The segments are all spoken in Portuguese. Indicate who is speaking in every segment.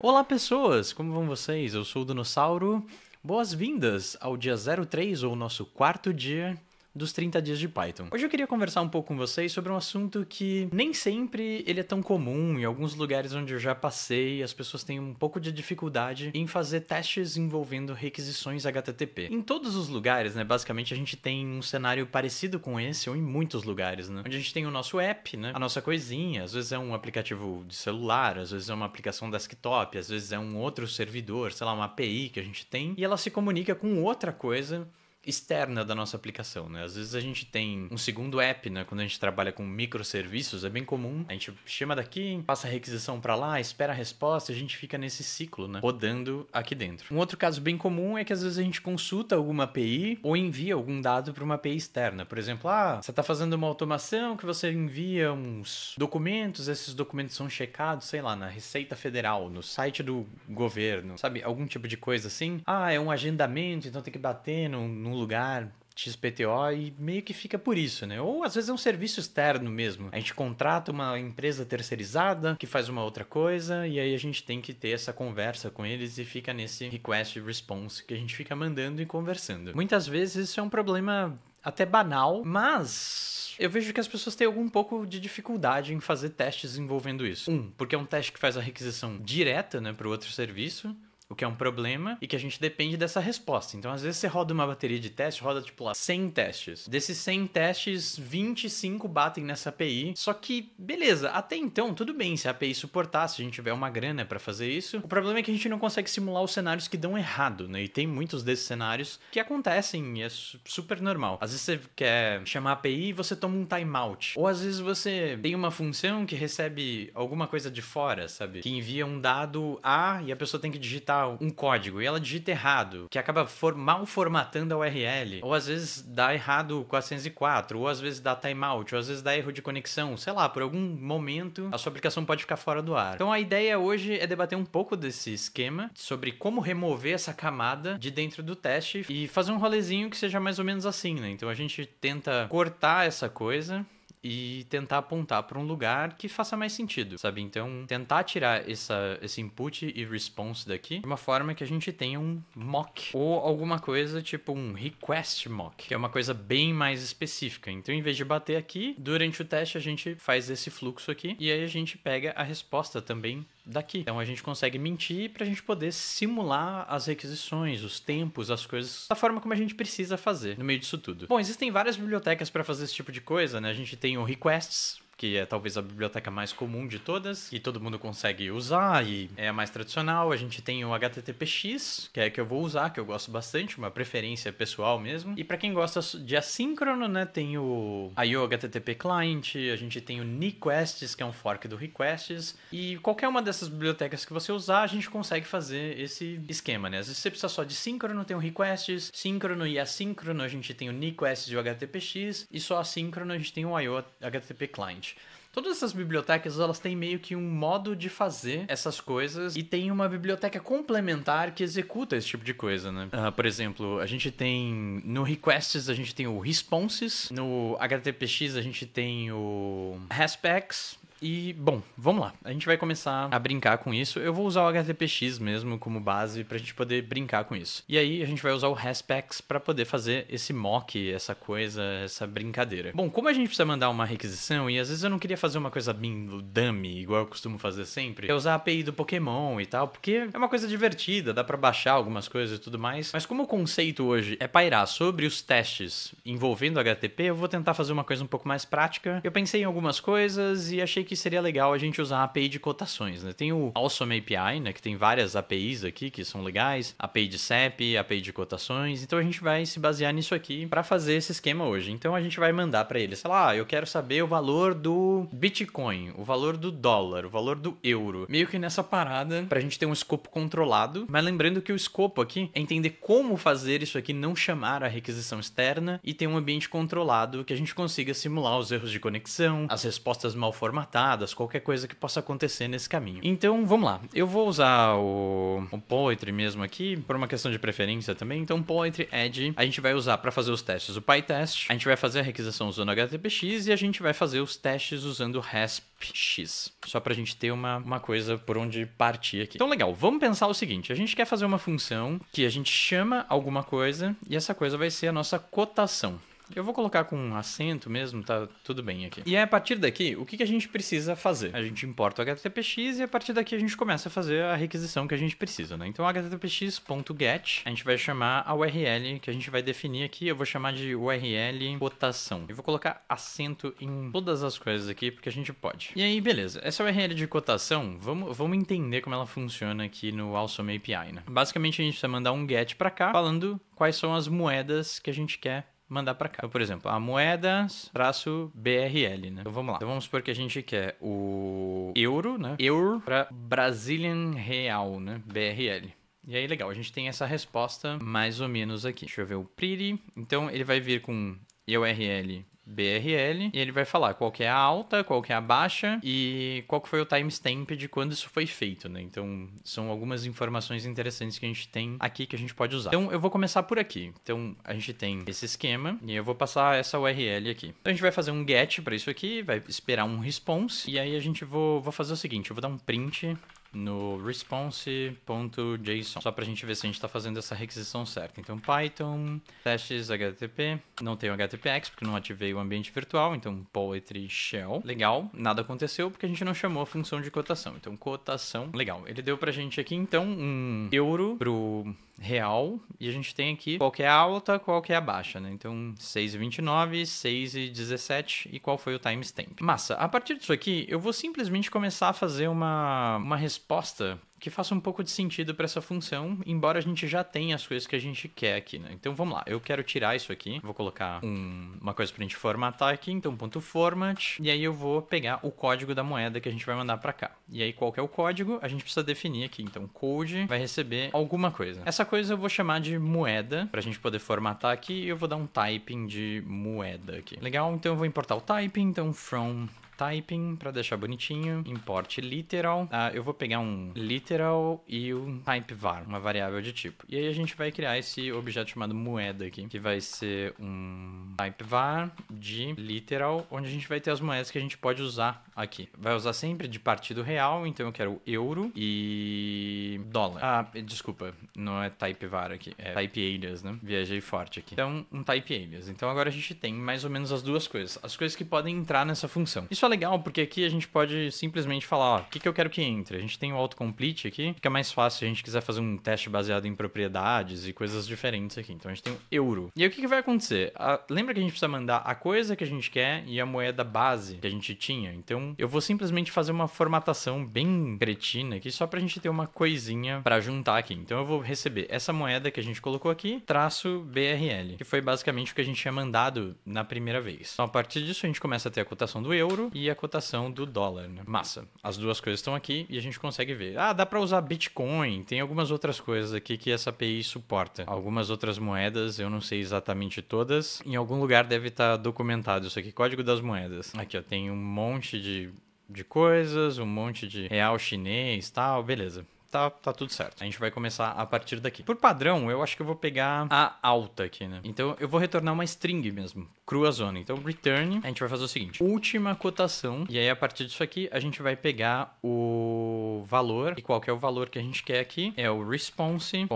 Speaker 1: Olá pessoas, como vão vocês? Eu sou o Dinossauro. Boas-vindas ao dia 03, ou nosso quarto dia dos 30 dias de Python. Hoje eu queria conversar um pouco com vocês sobre um assunto que nem sempre ele é tão comum. Em alguns lugares onde eu já passei, as pessoas têm um pouco de dificuldade em fazer testes envolvendo requisições HTTP. Em todos os lugares, né, basicamente a gente tem um cenário parecido com esse, ou em muitos lugares, né? Onde a gente tem o nosso app, né? A nossa coisinha, às vezes é um aplicativo de celular, às vezes é uma aplicação desktop, às vezes é um outro servidor, sei lá, uma API que a gente tem, e ela se comunica com outra coisa externa da nossa aplicação, né? Às vezes a gente tem um segundo app, né? Quando a gente trabalha com microserviços, é bem comum. A gente chama daqui, passa a requisição para lá, espera a resposta, a gente fica nesse ciclo, né? Rodando aqui dentro. Um outro caso bem comum é que às vezes a gente consulta alguma API ou envia algum dado para uma API externa. Por exemplo, ah, você está fazendo uma automação que você envia uns documentos, esses documentos são checados, sei lá, na Receita Federal, no site do governo, sabe? Algum tipo de coisa assim. Ah, é um agendamento, então tem que bater num, num lugar, XPTO e meio que fica por isso, né? Ou às vezes é um serviço externo mesmo. A gente contrata uma empresa terceirizada que faz uma outra coisa e aí a gente tem que ter essa conversa com eles e fica nesse request response que a gente fica mandando e conversando. Muitas vezes isso é um problema até banal, mas eu vejo que as pessoas têm algum pouco de dificuldade em fazer testes envolvendo isso. Um, porque é um teste que faz a requisição direta, né, para o outro serviço o que é um problema e que a gente depende dessa resposta. Então, às vezes, você roda uma bateria de teste, roda tipo lá 100 testes. Desses 100 testes, 25 batem nessa API. Só que, beleza, até então, tudo bem se a API suportar, se a gente tiver uma grana para fazer isso. O problema é que a gente não consegue simular os cenários que dão errado, né? E tem muitos desses cenários que acontecem e é super normal. Às vezes você quer chamar a API e você toma um timeout. Ou às vezes você tem uma função que recebe alguma coisa de fora, sabe? Que envia um dado A e a pessoa tem que digitar digitar um código e ela digita errado, que acaba for mal formatando a URL, ou às vezes dá errado 404, ou às vezes dá timeout, ou às vezes dá erro de conexão, sei lá, por algum momento a sua aplicação pode ficar fora do ar. Então a ideia hoje é debater um pouco desse esquema, sobre como remover essa camada de dentro do teste e fazer um rolezinho que seja mais ou menos assim, né? Então a gente tenta cortar essa coisa e tentar apontar para um lugar que faça mais sentido, sabe? Então, tentar tirar essa, esse input e response daqui de uma forma que a gente tenha um mock ou alguma coisa tipo um request mock, que é uma coisa bem mais específica. Então, em vez de bater aqui, durante o teste a gente faz esse fluxo aqui e aí a gente pega a resposta também daqui. Então a gente consegue mentir para a gente poder simular as requisições, os tempos, as coisas da forma como a gente precisa fazer no meio disso tudo. Bom, existem várias bibliotecas para fazer esse tipo de coisa, né? A gente tem o requests que é talvez a biblioteca mais comum de todas e todo mundo consegue usar e é a mais tradicional. A gente tem o HTTPX, que é a que eu vou usar, que eu gosto bastante, uma preferência pessoal mesmo. E para quem gosta de assíncrono, né, tem o IO HTTP Client, a gente tem o niquests, que é um fork do Requests, e qualquer uma dessas bibliotecas que você usar, a gente consegue fazer esse esquema, né? Às vezes você precisa só de síncrono, tem o Requests, síncrono e assíncrono, a gente tem o niquests e o HTTPX, e só assíncrono a gente tem o IO HTTP Client. Todas essas bibliotecas, elas têm meio que um modo de fazer essas coisas e tem uma biblioteca complementar que executa esse tipo de coisa, né? Uh, por exemplo, a gente tem no requests a gente tem o responses, no HTTPX a gente tem o respects e, bom, vamos lá. A gente vai começar a brincar com isso. Eu vou usar o HTTPX mesmo como base para a gente poder brincar com isso. E aí a gente vai usar o Raspex para poder fazer esse mock, essa coisa, essa brincadeira. Bom, como a gente precisa mandar uma requisição e às vezes eu não queria fazer uma coisa bem dummy, igual eu costumo fazer sempre, é usar a API do Pokémon e tal, porque é uma coisa divertida, dá para baixar algumas coisas e tudo mais. Mas como o conceito hoje é pairar sobre os testes envolvendo HTTP, eu vou tentar fazer uma coisa um pouco mais prática. Eu pensei em algumas coisas e achei que seria legal a gente usar a API de cotações, né? Tem o Awesome API, né? Que tem várias APIs aqui que são legais, API de CEP, API de cotações. Então a gente vai se basear nisso aqui para fazer esse esquema hoje. Então a gente vai mandar para ele, sei lá, ah, eu quero saber o valor do Bitcoin, o valor do dólar, o valor do euro. Meio que nessa parada para a gente ter um escopo controlado. Mas lembrando que o escopo aqui é entender como fazer isso aqui não chamar a requisição externa e ter um ambiente controlado que a gente consiga simular os erros de conexão, as respostas mal formatadas qualquer coisa que possa acontecer nesse caminho. Então vamos lá, eu vou usar o, o Poetry mesmo aqui, por uma questão de preferência também. Então Poetry Edge a gente vai usar para fazer os testes o PyTest, a gente vai fazer a requisição usando HTTPX e a gente vai fazer os testes usando RaspX. Só para a gente ter uma, uma coisa por onde partir aqui. Então legal, vamos pensar o seguinte, a gente quer fazer uma função que a gente chama alguma coisa e essa coisa vai ser a nossa cotação. Eu vou colocar com um acento mesmo, tá tudo bem aqui. E aí, é a partir daqui, o que, que a gente precisa fazer? A gente importa o HTTPX e a partir daqui a gente começa a fazer a requisição que a gente precisa, né? Então, httpx.get, a gente vai chamar a URL que a gente vai definir aqui. Eu vou chamar de URL cotação. Eu vou colocar acento em todas as coisas aqui, porque a gente pode. E aí, beleza. Essa URL de cotação, vamos, vamos entender como ela funciona aqui no Awesome API, né? Basicamente, a gente vai mandar um get para cá, falando quais são as moedas que a gente quer mandar para cá. Então, por exemplo, a moedas traço BRL, né? Então vamos lá. Então vamos supor que a gente quer o euro, né? Euro para Brazilian Real, né? BRL. E aí, legal, a gente tem essa resposta mais ou menos aqui. Deixa eu ver o pretty. Então, ele vai vir com EURL BRL, e ele vai falar qual que é a alta, qual que é a baixa e qual que foi o timestamp de quando isso foi feito, né? Então, são algumas informações interessantes que a gente tem aqui que a gente pode usar. Então, eu vou começar por aqui. Então, a gente tem esse esquema e eu vou passar essa URL aqui. Então, a gente vai fazer um get para isso aqui, vai esperar um response e aí a gente vou, vou fazer o seguinte, eu vou dar um print no response.json, só para a gente ver se a gente está fazendo essa requisição certa. Então, Python, testes HTTP, não tem HTTPX, porque não ativei o ambiente virtual, então poetry shell. Legal, nada aconteceu porque a gente não chamou a função de cotação. Então, cotação, legal. Ele deu para a gente aqui, então, um euro pro real e a gente tem aqui qual que é a alta, qual que é a baixa, né? Então, 6,29, 6,17 e qual foi o timestamp. Massa, a partir disso aqui, eu vou simplesmente começar a fazer uma, uma resposta que faça um pouco de sentido para essa função, embora a gente já tenha as coisas que a gente quer aqui, né? Então vamos lá, eu quero tirar isso aqui, vou colocar um, uma coisa para a gente formatar aqui, então ponto .format, e aí eu vou pegar o código da moeda que a gente vai mandar para cá. E aí qual que é o código? A gente precisa definir aqui, então code vai receber alguma coisa. Essa coisa eu vou chamar de moeda, para a gente poder formatar aqui, e eu vou dar um typing de moeda aqui. Legal? Então eu vou importar o typing, então from typing para deixar bonitinho, import literal, ah, eu vou pegar um literal e um type var, uma variável de tipo. E aí a gente vai criar esse objeto chamado moeda aqui, que vai ser um type var de literal, onde a gente vai ter as moedas que a gente pode usar aqui. Vai usar sempre de partido real, então eu quero euro e dólar. Ah, desculpa, não é type var aqui, é type alias, né? Viajei forte aqui. Então, um type alias. Então agora a gente tem mais ou menos as duas coisas, as coisas que podem entrar nessa função. Isso legal, porque aqui a gente pode simplesmente falar, ó, o que, que eu quero que entre. A gente tem o autocomplete aqui, fica mais fácil se a gente quiser fazer um teste baseado em propriedades e coisas diferentes aqui. Então a gente tem o euro. E aí o que, que vai acontecer? A... lembra que a gente precisa mandar a coisa que a gente quer e a moeda base que a gente tinha. Então eu vou simplesmente fazer uma formatação bem cretina aqui, só pra gente ter uma coisinha para juntar aqui. Então eu vou receber essa moeda que a gente colocou aqui, traço BRL, que foi basicamente o que a gente tinha mandado na primeira vez. Então a partir disso a gente começa a ter a cotação do euro e a cotação do dólar. Né? Massa. As duas coisas estão aqui e a gente consegue ver. Ah, dá para usar Bitcoin, tem algumas outras coisas aqui que essa API suporta. Algumas outras moedas, eu não sei exatamente todas. Em algum lugar deve estar tá documentado isso aqui, código das moedas. Aqui, ó, tem um monte de de coisas, um monte de real chinês, tal, beleza tá, tá tudo certo. A gente vai começar a partir daqui. Por padrão, eu acho que eu vou pegar a alta aqui, né? Então eu vou retornar uma string mesmo, crua zona. Então return, a gente vai fazer o seguinte, última cotação, e aí a partir disso aqui a gente vai pegar o valor, e qual que é o valor que a gente quer aqui? É o response.json,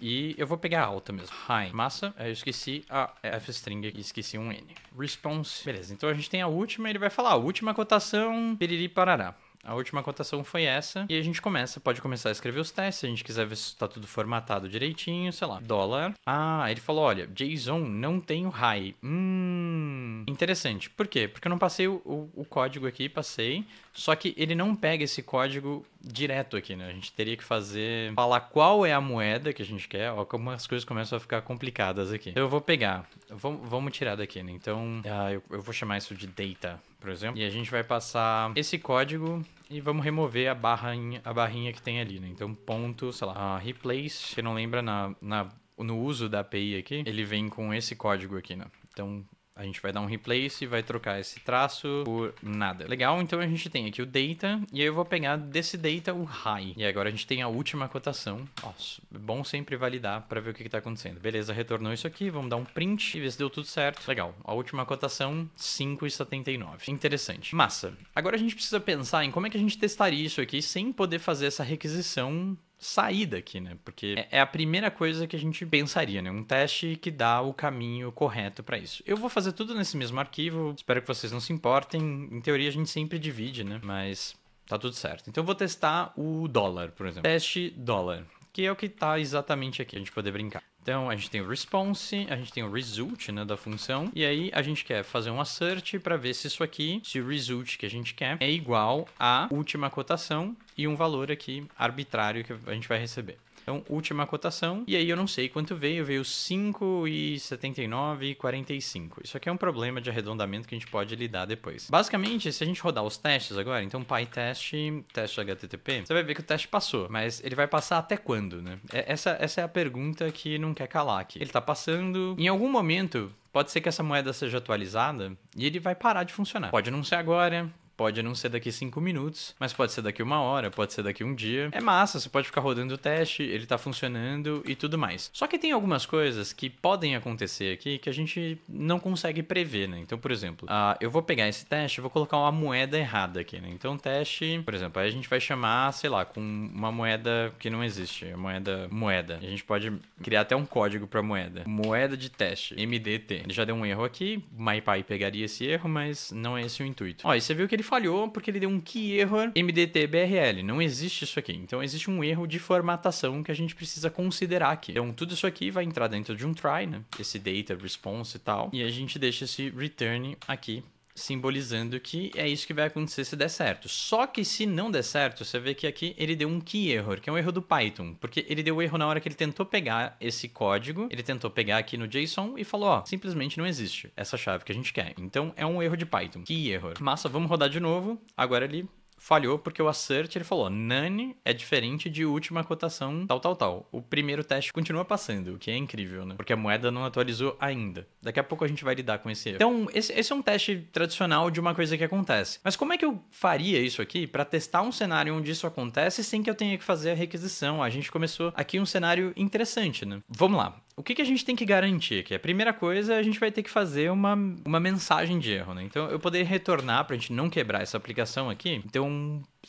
Speaker 1: e eu vou pegar a alta mesmo. Hi, massa, aí é, eu esqueci a f-string aqui, esqueci um n. Response, beleza, então a gente tem a última, ele vai falar, última cotação, piriri parará. A última cotação foi essa. E a gente começa, pode começar a escrever os testes, se a gente quiser ver se está tudo formatado direitinho, sei lá. Dólar. Ah, ele falou, olha, JSON não tem o high. Hum, interessante. Por quê? Porque eu não passei o, o, o código aqui, passei. Só que ele não pega esse código direto aqui, né? A gente teria que fazer falar qual é a moeda que a gente quer. Ó, como as coisas começam a ficar complicadas aqui. Então, eu vou pegar, vamos, vamos tirar daqui, né? Então, ah, eu, eu vou chamar isso de data, por exemplo. E a gente vai passar esse código e vamos remover a barrinha, a barrinha que tem ali, né? Então, ponto, sei lá, ah, replace, se não lembra na, na no uso da API aqui, ele vem com esse código aqui, né? Então, a gente vai dar um replace e vai trocar esse traço por nada. Legal, então a gente tem aqui o data, e aí eu vou pegar desse data o high. E agora a gente tem a última cotação. Nossa, é bom sempre validar para ver o que, está acontecendo. Beleza, retornou isso aqui, vamos dar um print e ver se deu tudo certo. Legal, a última cotação, 5,79. Interessante. Massa. Agora a gente precisa pensar em como é que a gente testaria isso aqui sem poder fazer essa requisição sair daqui, né? Porque é, é a primeira coisa que a gente pensaria, né? Um teste que dá o caminho correto para isso. Eu vou fazer tudo nesse mesmo arquivo, espero que vocês não se importem. Em teoria a gente sempre divide, né? Mas tá tudo certo. Então eu vou testar o dólar, por exemplo. Teste dólar que é o que está exatamente aqui, a gente poder brincar. Então, a gente tem o response, a gente tem o result, né, da função, e aí a gente quer fazer um assert para ver se isso aqui, se o result que a gente quer é igual à última cotação e um valor aqui arbitrário que a gente vai receber. Então, última cotação. E aí eu não sei quanto veio, veio 5,79,45. Isso aqui é um problema de arredondamento que a gente pode lidar depois. Basicamente, se a gente rodar os testes agora, então PyTest, teste HTTP, você vai ver que o teste passou, mas ele vai passar até quando, né? É, essa, essa é a pergunta que não quer calar aqui. Ele tá passando, em algum momento, Pode ser que essa moeda seja atualizada e ele vai parar de funcionar. Pode não ser agora, Pode não ser daqui cinco minutos, mas pode ser daqui uma hora, pode ser daqui um dia. É massa, você pode ficar rodando o teste, ele tá funcionando e tudo mais. Só que tem algumas coisas que podem acontecer aqui que a gente não consegue prever, né? Então, por exemplo, uh, eu vou pegar esse teste, vou colocar uma moeda errada aqui, né? Então, teste, por exemplo, aí a gente vai chamar, sei lá, com uma moeda que não existe, moeda moeda. A gente pode criar até um código para moeda. Moeda de teste, MDT. Ele já deu um erro aqui, MyPy pegaria esse erro, mas não é esse o intuito. Ó, e você viu que ele falhou porque ele deu um key error MDT-BRL. Não existe isso aqui. Então existe um erro de formatação que a gente precisa considerar aqui. Então tudo isso aqui vai entrar dentro de um try, né? Esse data response e tal. E a gente deixa esse return aqui simbolizando que é isso que vai acontecer se der certo. Só que se não der certo, você vê que aqui ele deu um key error, que é um erro do Python, porque ele deu erro na hora que ele tentou pegar esse código, ele tentou pegar aqui no JSON e falou, ó, simplesmente não existe essa chave que a gente quer. Então é um erro de Python, key error. Massa, vamos rodar de novo. Agora ele falhou porque o assert ele falou nani é diferente de última cotação tal tal tal. O primeiro teste continua passando, o que é incrível, né? Porque a moeda não atualizou ainda. Daqui a pouco a gente vai lidar com esse erro. Então, esse, esse é um teste tradicional de uma coisa que acontece. Mas como é que eu faria isso aqui para testar um cenário onde isso acontece sem que eu tenha que fazer a requisição? A gente começou aqui um cenário interessante, né? Vamos lá. O que, que a gente tem que garantir? Que a primeira coisa, a gente vai ter que fazer uma, uma mensagem de erro, né? Então, eu poderia retornar para a gente não quebrar essa aplicação aqui. Então,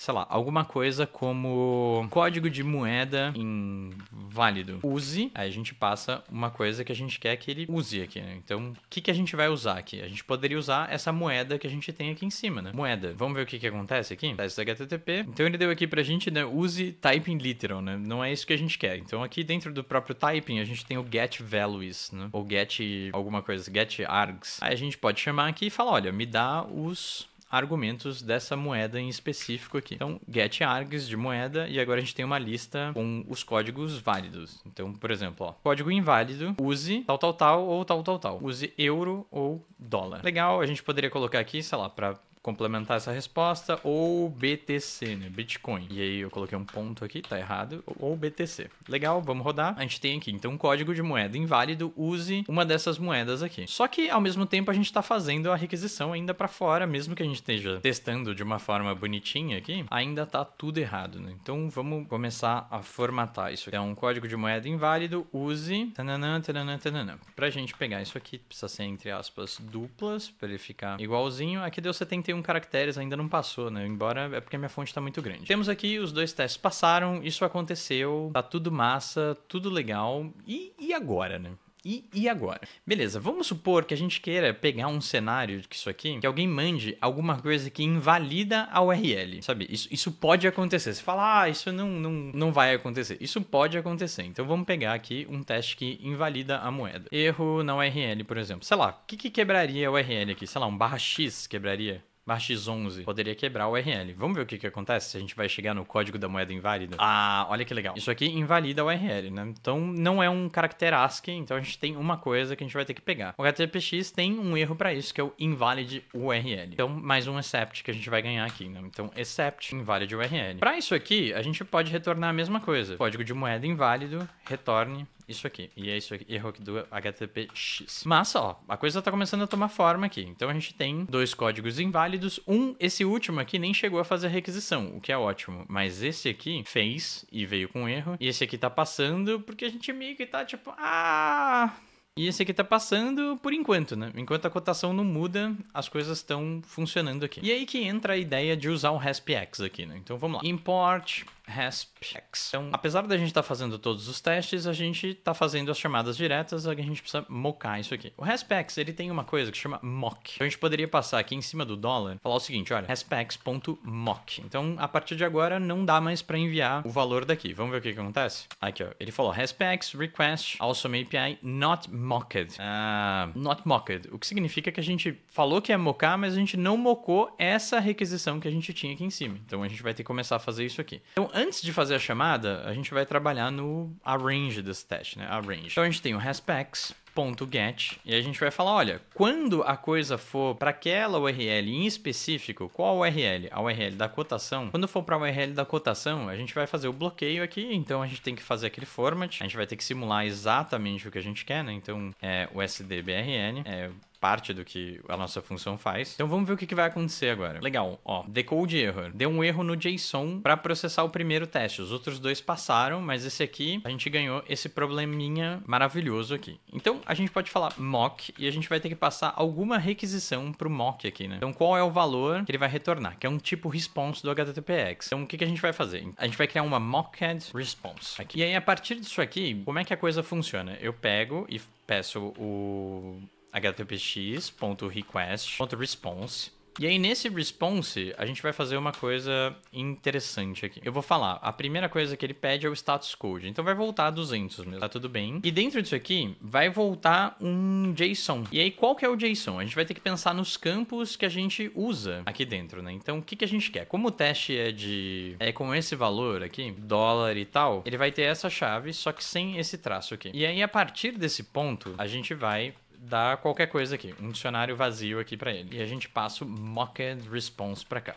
Speaker 1: sei lá, alguma coisa como código de moeda inválido. Use, aí a gente passa uma coisa que a gente quer que ele use aqui, né? Então, o que, que a gente vai usar aqui? A gente poderia usar essa moeda que a gente tem aqui em cima, né? Moeda. Vamos ver o que, que acontece aqui? é HTTP. Então, ele deu aqui pra gente, né? Use typing literal, né? Não é isso que a gente quer. Então, aqui dentro do próprio typing, a gente tem o get values, né? Ou get alguma coisa, get args. Aí a gente pode chamar aqui e falar, olha, me dá os argumentos dessa moeda em específico aqui. Então, get args de moeda e agora a gente tem uma lista com os códigos válidos. Então, por exemplo, ó, código inválido, use tal, tal, tal ou tal, tal, tal. Use euro ou dólar. Legal, a gente poderia colocar aqui, sei lá, para complementar essa resposta, ou BTC, né? Bitcoin. E aí eu coloquei um ponto aqui, tá errado, ou BTC. Legal, vamos rodar. A gente tem aqui, então, um código de moeda inválido, use uma dessas moedas aqui. Só que, ao mesmo tempo, a gente tá fazendo a requisição ainda para fora, mesmo que a gente esteja testando de uma forma bonitinha aqui, ainda tá tudo errado, né? Então, vamos começar a formatar isso. É então, um código de moeda inválido, use... Tananã, tananã, Pra gente pegar isso aqui, precisa ser, entre aspas, duplas, para ele ficar igualzinho. Aqui deu 71 um caracteres ainda não passou, né? Embora é porque minha fonte tá muito grande. Temos aqui os dois testes passaram, isso aconteceu, tá tudo massa, tudo legal. E, e agora, né? E, e agora? Beleza, vamos supor que a gente queira pegar um cenário que isso aqui, que alguém mande alguma coisa que invalida a URL, sabe? Isso, isso pode acontecer. Você fala, ah, isso não, não, não vai acontecer. Isso pode acontecer. Então vamos pegar aqui um teste que invalida a moeda. Erro na URL, por exemplo. Sei lá, o que, que quebraria a URL aqui? Sei lá, um barra X quebraria x 11 poderia quebrar o URL. Vamos ver o que, que acontece? Se a gente vai chegar no código da moeda inválida. Ah, olha que legal. Isso aqui invalida o URL, né? Então não é um caractere ASCII, então a gente tem uma coisa que a gente vai ter que pegar. O HTTPX tem um erro para isso, que é o invalid URL. Então mais um except que a gente vai ganhar aqui, né? Então except invalid URL. Para isso aqui, a gente pode retornar a mesma coisa. Código de moeda inválido, retorne isso aqui. E é isso aqui, erro do HTTPX. Mas, ó, a coisa tá começando a tomar forma aqui. Então a gente tem dois códigos inválidos. Um, esse último aqui nem chegou a fazer a requisição, o que é ótimo. Mas esse aqui fez e veio com erro. E esse aqui tá passando porque a gente meio que tá tipo, ah... E esse aqui tá passando por enquanto, né? Enquanto a cotação não muda, as coisas estão funcionando aqui. E aí que entra a ideia de usar o RaspX aqui, né? Então vamos lá. Import RaspX. Então, apesar da gente estar tá fazendo todos os testes, a gente está fazendo as chamadas diretas, a gente precisa mocar isso aqui. O RaspX, ele tem uma coisa que chama mock. Então, a gente poderia passar aqui em cima do dólar, falar o seguinte, olha, RaspX.mock. Então, a partir de agora, não dá mais para enviar o valor daqui. Vamos ver o que, que acontece? Aqui, ó. Ele falou RaspX request awesome API not mocked. Uh, not mocked. O que significa que a gente falou que é mocar, mas a gente não mocou essa requisição que a gente tinha aqui em cima. Então, a gente vai ter que começar a fazer isso aqui. Então, antes de fazer a chamada, a gente vai trabalhar no arrange desse teste, né? Arrange. Então a gente tem o haspex, ponto .get e a gente vai falar, olha, quando a coisa for para aquela URL em específico, qual URL? A URL da cotação. Quando for para a URL da cotação, a gente vai fazer o bloqueio aqui, então a gente tem que fazer aquele format, a gente vai ter que simular exatamente o que a gente quer, né? Então, é o SDBRN, é parte do que a nossa função faz. Então vamos ver o que, vai acontecer agora. Legal, ó, decode error. Deu um erro no JSON para processar o primeiro teste. Os outros dois passaram, mas esse aqui a gente ganhou esse probleminha maravilhoso aqui. Então a gente pode falar mock e a gente vai ter que passar alguma requisição para o mock aqui, né? Então qual é o valor que ele vai retornar, que é um tipo response do HTTPX. Então o que, a gente vai fazer? A gente vai criar uma mockhead response aqui. E aí a partir disso aqui, como é que a coisa funciona? Eu pego e peço o httpx.request.response. E aí, nesse response, a gente vai fazer uma coisa interessante aqui. Eu vou falar, a primeira coisa que ele pede é o status code. Então vai voltar a 200 mesmo, tá tudo bem. E dentro disso aqui, vai voltar um JSON. E aí, qual que é o JSON? A gente vai ter que pensar nos campos que a gente usa aqui dentro, né? Então, o que, que a gente quer? Como o teste é de... é com esse valor aqui, dólar e tal, ele vai ter essa chave, só que sem esse traço aqui. E aí, a partir desse ponto, a gente vai dá qualquer coisa aqui, um dicionário vazio aqui para ele. E a gente passa o mocked response para cá.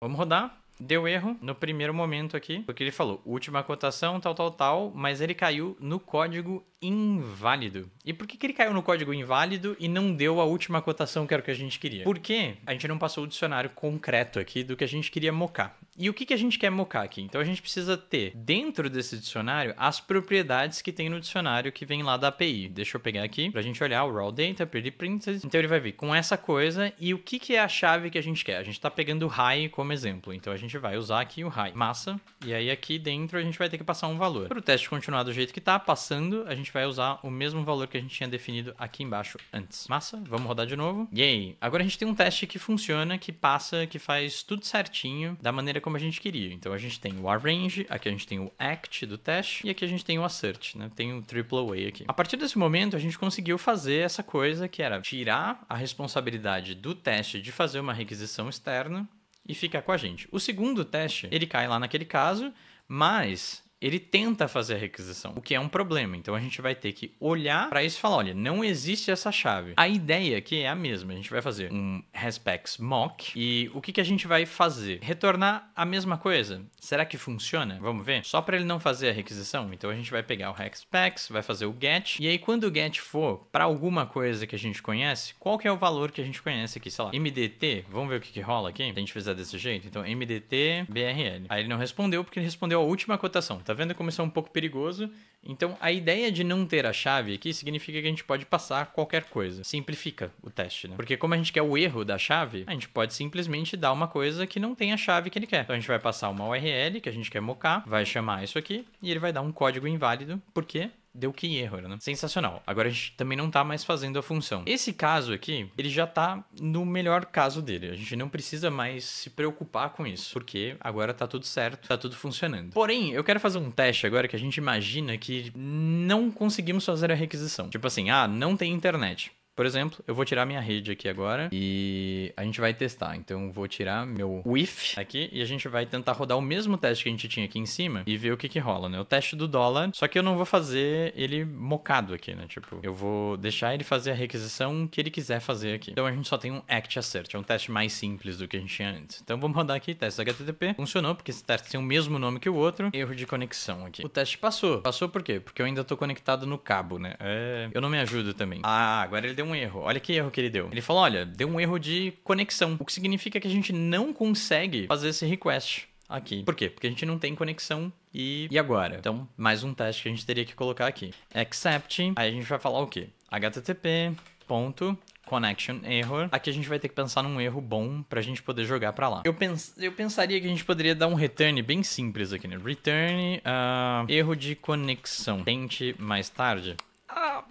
Speaker 1: Vamos rodar. Deu erro no primeiro momento aqui, porque ele falou última cotação, tal, tal, tal, mas ele caiu no código inválido. E por que, que ele caiu no código inválido e não deu a última cotação que era o que a gente queria? Porque a gente não passou o dicionário concreto aqui do que a gente queria mocar. E o que, que a gente quer mocar aqui? Então a gente precisa ter dentro desse dicionário as propriedades que tem no dicionário que vem lá da API. Deixa eu pegar aqui para a gente olhar o raw data, pretty printed. Então ele vai vir com essa coisa e o que, que é a chave que a gente quer? A gente está pegando o high como exemplo. Então a gente vai usar aqui o high massa e aí aqui dentro a gente vai ter que passar um valor. Para o teste continuar do jeito que está passando, a gente vai usar o mesmo valor que a gente tinha definido aqui embaixo antes. Massa, vamos rodar de novo. E aí, agora a gente tem um teste que funciona, que passa, que faz tudo certinho, da maneira como a gente queria. Então a gente tem o arrange, aqui a gente tem o act do teste e aqui a gente tem o assert, né? Tem o triple away aqui. A partir desse momento a gente conseguiu fazer essa coisa que era tirar a responsabilidade do teste de fazer uma requisição externa e ficar com a gente. O segundo teste, ele cai lá naquele caso, mas ele tenta fazer a requisição, o que é um problema. Então a gente vai ter que olhar para isso e falar, olha, não existe essa chave. A ideia aqui é a mesma, a gente vai fazer um respecs mock e o que, que a gente vai fazer? Retornar a mesma coisa? Será que funciona? Vamos ver? Só para ele não fazer a requisição, então a gente vai pegar o respecs, vai fazer o get e aí quando o get for para alguma coisa que a gente conhece, qual que é o valor que a gente conhece aqui? Sei lá, MDT, vamos ver o que, que rola aqui? Se a gente fizer desse jeito, então MDT BRL. Aí ele não respondeu porque ele respondeu a última cotação. Tá vendo como isso é um pouco perigoso? Então, a ideia de não ter a chave aqui significa que a gente pode passar qualquer coisa. Simplifica o teste, né? Porque como a gente quer o erro da chave, a gente pode simplesmente dar uma coisa que não tem a chave que ele quer. Então, a gente vai passar uma URL que a gente quer mocar, vai chamar isso aqui, e ele vai dar um código inválido, Por quê? deu que erro, né? Sensacional. Agora a gente também não tá mais fazendo a função. Esse caso aqui, ele já tá no melhor caso dele. A gente não precisa mais se preocupar com isso, porque agora tá tudo certo, tá tudo funcionando. Porém, eu quero fazer um teste agora que a gente imagina que não conseguimos fazer a requisição. Tipo assim, ah, não tem internet. Por exemplo, eu vou tirar minha rede aqui agora e a gente vai testar. Então, vou tirar meu WIF aqui e a gente vai tentar rodar o mesmo teste que a gente tinha aqui em cima e ver o que que rola, né? O teste do dólar, só que eu não vou fazer ele mocado aqui, né? Tipo, eu vou deixar ele fazer a requisição que ele quiser fazer aqui. Então, a gente só tem um act assert, é um teste mais simples do que a gente tinha antes. Então, vamos rodar aqui, teste HTTP. Funcionou, porque esse teste tem o mesmo nome que o outro. Erro de conexão aqui. O teste passou. Passou por quê? Porque eu ainda tô conectado no cabo, né? É... Eu não me ajudo também. Ah, agora ele deu deu um erro. Olha que erro que ele deu. Ele falou: olha, deu um erro de conexão. O que significa que a gente não consegue fazer esse request aqui. Por quê? Porque a gente não tem conexão e, e agora? Então, mais um teste que a gente teria que colocar aqui. Accept. Aí a gente vai falar o quê? http ponto connection error. Aqui a gente vai ter que pensar num erro bom pra gente poder jogar pra lá. Eu, pens eu pensaria que a gente poderia dar um return bem simples aqui, né? Return uh, erro de conexão. Tente mais tarde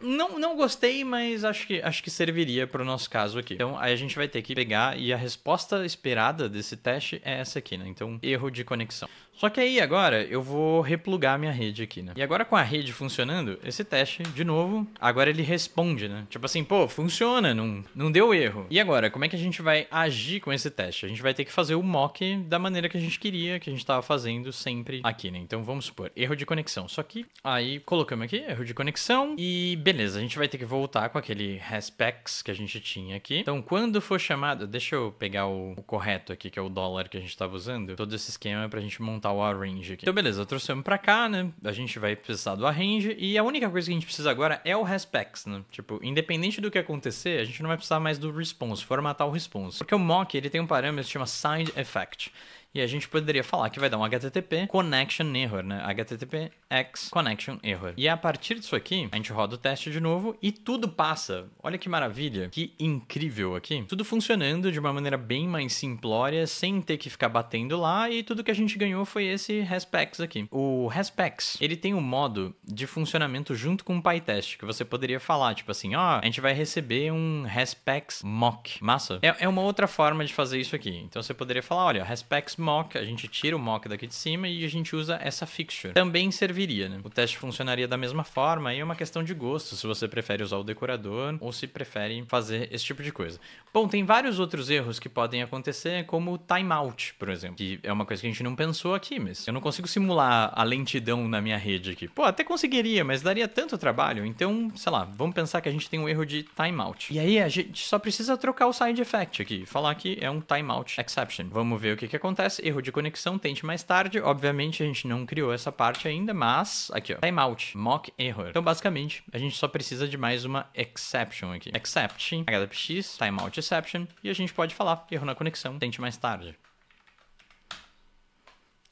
Speaker 1: não, não gostei, mas acho que, acho que serviria para o nosso caso aqui. Então, aí a gente vai ter que pegar e a resposta esperada desse teste é essa aqui, né? Então, erro de conexão. Só que aí agora eu vou replugar minha rede aqui, né? E agora com a rede funcionando, esse teste, de novo, agora ele responde, né? Tipo assim, pô, funciona, não, não deu erro. E agora, como é que a gente vai agir com esse teste? A gente vai ter que fazer o mock da maneira que a gente queria, que a gente estava fazendo sempre aqui, né? Então vamos supor, erro de conexão. Só que aí colocamos aqui, erro de conexão e e beleza, a gente vai ter que voltar com aquele Haspex que a gente tinha aqui. Então, quando for chamado, deixa eu pegar o, o correto aqui, que é o dólar que a gente estava usando. Todo esse esquema é pra gente montar o arrange aqui. Então, beleza, trouxemos para cá, né? A gente vai precisar do arrange e a única coisa que a gente precisa agora é o Haspex, né? Tipo, independente do que acontecer, a gente não vai precisar mais do response, formatar o response. Porque o mock, ele tem um parâmetro que se chama side effect. E a gente poderia falar que vai dar um HTTP connection error, né? HTTP X connection error. E a partir disso aqui, a gente roda o teste de novo e tudo passa. Olha que maravilha, que incrível aqui. Tudo funcionando de uma maneira bem mais simplória, sem ter que ficar batendo lá e tudo que a gente ganhou foi esse Respex aqui. O Respex, ele tem um modo de funcionamento junto com o PyTest, que você poderia falar, tipo assim, ó, oh, a gente vai receber um Respex mock. Massa. É, é uma outra forma de fazer isso aqui. Então você poderia falar, olha, Respex mock mock, a gente tira o mock daqui de cima e a gente usa essa fixture. Também serviria, né? O teste funcionaria da mesma forma, aí é uma questão de gosto, se você prefere usar o decorador ou se prefere fazer esse tipo de coisa. Bom, tem vários outros erros que podem acontecer, como o timeout, por exemplo, que é uma coisa que a gente não pensou aqui, mas eu não consigo simular a lentidão na minha rede aqui. Pô, até conseguiria, mas daria tanto trabalho, então, sei lá, vamos pensar que a gente tem um erro de timeout. E aí a gente só precisa trocar o side effect aqui, falar que é um timeout exception. Vamos ver o que, que acontece acontece? Erro de conexão, tente mais tarde. Obviamente, a gente não criou essa parte ainda, mas... Aqui, ó. Timeout. Mock error. Então, basicamente, a gente só precisa de mais uma exception aqui. Except, HDPX, timeout exception. E a gente pode falar erro na conexão, tente mais tarde.